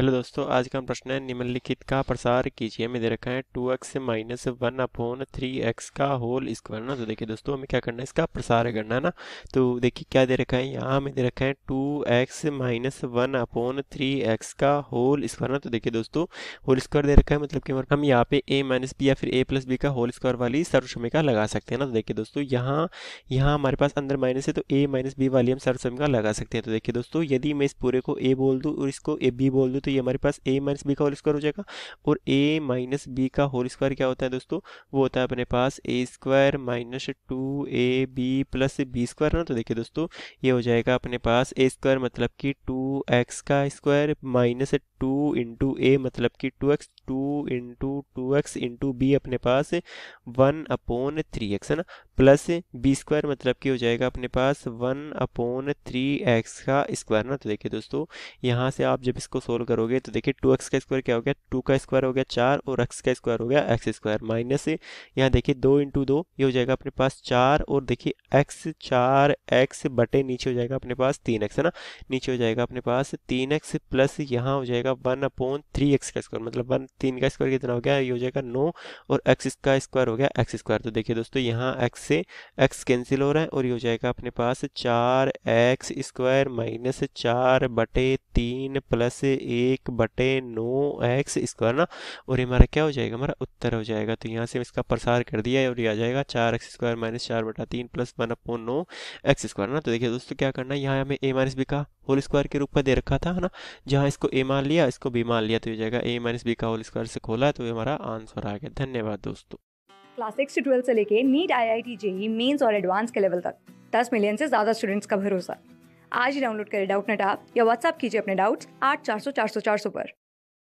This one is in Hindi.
हेलो दोस्तों आज का प्रश्न है निम्नलिखित का प्रसार कीजिए हमें दे रखा है two X minus one upon three X का होल स्क्वायर ना तो देखिए दोस्तों हमें क्या करना है इसका प्रसार करना है ना तो देखिए क्या दे रखा है यहाँ हमें दे रखा है two X minus one upon three X का होल स्क्वायर ना तो देखिए दोस्तों होल स्क्वायर दे रखा है मतलब कि हम यहाँ पे ए माइनस बी या फिर ए प्लस बी का होल स्क्वायर वाली सर्वसमिका लगा सकते हैं ना तो देखिए दोस्तों यहाँ यहाँ हमारे पास अंदर माइनस है तो ए माइनस बी वाली हम सर्वसमिका लगा सकते हैं तो देखिए दोस्तों यदि मैं इस पूरे को ए बोल दूँ और इसको ए बी बोल दूँ तो तो ये हमारे पास ए माइनस बी का होल स्क्वायर हो जाएगा और ए माइनस बी का होल स्क्वायर क्या होता है दोस्तों वो होता है अपने पास A square minus two A B plus B square ना तो देखिए दोस्तों ये हो जाएगा अपने पास ए स्क्वायर मतलब कि टू एक्स का square minus two into A मतलब कि two X two into two X into B अपने पास वन अपोन थ्री एक्स है ना प्लस बी स्क्वायर मतलब कि हो जाएगा अपने पास वन अपोन थ्री एक्स का स्क्वायर ना तो देखिए दोस्तों यहाँ से आप जब इसको सोल्व करोगे तो देखिए टू एक्स का स्क्वायर क्या हो गया टू का स्क्वायर हो गया चार और एक्स का स्क्वायर हो गया एक्स स्क्वायर माइनस यहाँ देखिए दो इंटू दो ये हो जाएगा अपने पास चार और देखिए एक्स चार एक्स बटे नीचे हो जाएगा अपने पास तीन एक्स है ना नीचे हो जाएगा अपने पास तीन एक्स प्लस यहाँ हो जाएगा जाएगा वन अपॉन थ्री एक्स का स्क्वायर मतलब वन तीन का स्क्वायर कितना हो गया ये हो जाएगा नो और एक्स का स्क्वायर हो गया एक्स स्क्वायर तो देखिए दोस्तों यहाँ एक्स से एक्स कैंसिल हो रहा है और ये हो जाएगा अपने पास चार एक्स स्क्वायर माइनस चार बटे तीन प्लस एक बटे नो एक्स स्क्वायर ना और ये हमारा क्या हो जाएगा हमारा उत्तर हो जाएगा तो यहाँ से इसका प्रसार कर दिया है और ये आ जाएगा चार एक्स स्क्वायर माइनस चार बटा तीन plus one upon nine X square ना तो देखिए दोस्तों क्या करना है यहाँ हमें ए माइनस बी का होल स्क्वायर के रूप में दे रखा था ना जहाँ इसको ए मान लिया लिया इसको बी मान लिया तो ये जगह ए माइनस बी का होल स्क्वायर से खोला तो ये हमारा आंसर आ गया धन्यवाद दोस्तों क्लास सिक्स से ट्वेल्थ से लेके NEET I I T JEE mains और एडवांस के लेवल तक दस मिलियन से ज़्यादा स्टूडेंट्स का भरोसा आज ही डाउनलोड करें डाउट नेट आप या व्हाट्सअप कीजिए अपने डाउट्स आठ चार सौ चार सौ चार सौ पर